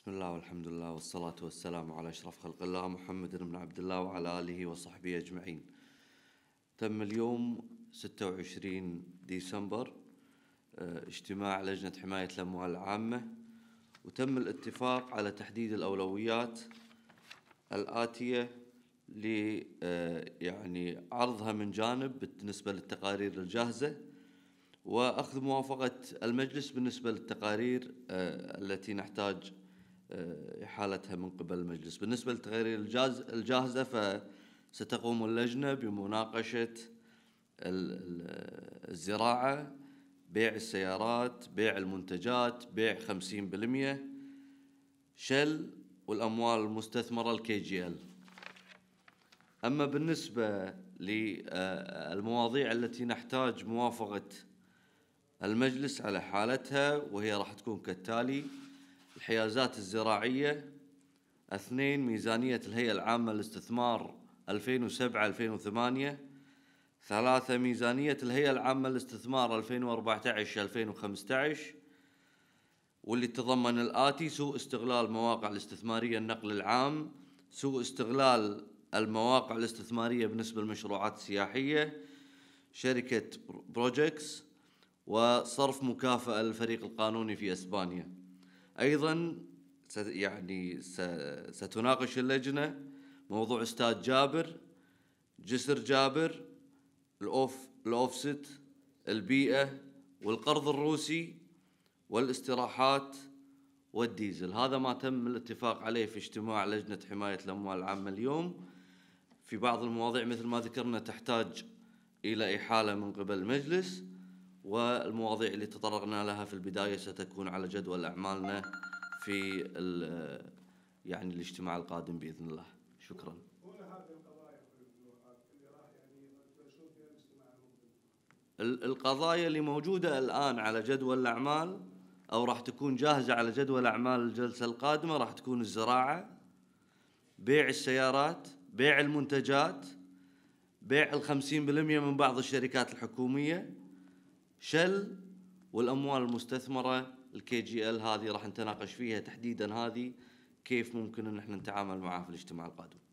بسم الله والحمد لله والصلاة والسلام على أشرف خلق الله محمد بن عبد الله وعلى آله وصحبه أجمعين تم اليوم 26 ديسمبر آه، اجتماع لجنة حماية الأموال العامة وتم الاتفاق على تحديد الأولويات الآتية ل آه، يعني عرضها من جانب بالنسبة للتقارير الجاهزة وأخذ موافقة المجلس بالنسبة للتقارير آه، التي نحتاج إحالتها آه، من قبل المجلس بالنسبة للتقارير الجاهزة فستقوم اللجنة بمناقشة الزراعة بيع السيارات بيع المنتجات بيع 50% شل والأموال المستثمرة الكي جي ال أما بالنسبة للمواضيع التي نحتاج موافقة المجلس على حالتها وهي راح تكون كالتالي الحيازات الزراعية اثنين ميزانية الهيئة العامة للاستثمار 2007 2008 ثلاثة ميزانية الهيئة العامة للاستثمار 2014 2015 واللي تضمن الآتي سوء استغلال مواقع الاستثمارية النقل العام سوء استغلال المواقع الاستثمارية بالنسبة للمشروعات السياحية شركة بروجكس وصرف مكافأة للفريق القانوني في إسبانيا أيضا يعني ستناقش اللجنة موضوع استاد جابر جسر جابر الأوف الأوفست البيئة والقرض الروسي والاستراحات والديزل هذا ما تم الاتفاق عليه في اجتماع لجنة حماية الأموال العامة اليوم في بعض المواضيع مثل ما ذكرنا تحتاج إلى إحالة من قبل المجلس والمواضيع اللي تطرقنا لها في البداية ستكون على جدول أعمالنا في يعني الاجتماع القادم بإذن الله شكرا القضايا اللي موجودة الآن على جدول الأعمال أو راح تكون جاهزة على جدول أعمال الجلسة القادمة راح تكون الزراعة بيع السيارات بيع المنتجات بيع الخمسين بالمئة من بعض الشركات الحكومية شل والاموال المستثمره الكي جي ال هذه راح نتناقش فيها تحديدا هذه كيف ممكن ان احنا نتعامل معها في الاجتماع القادم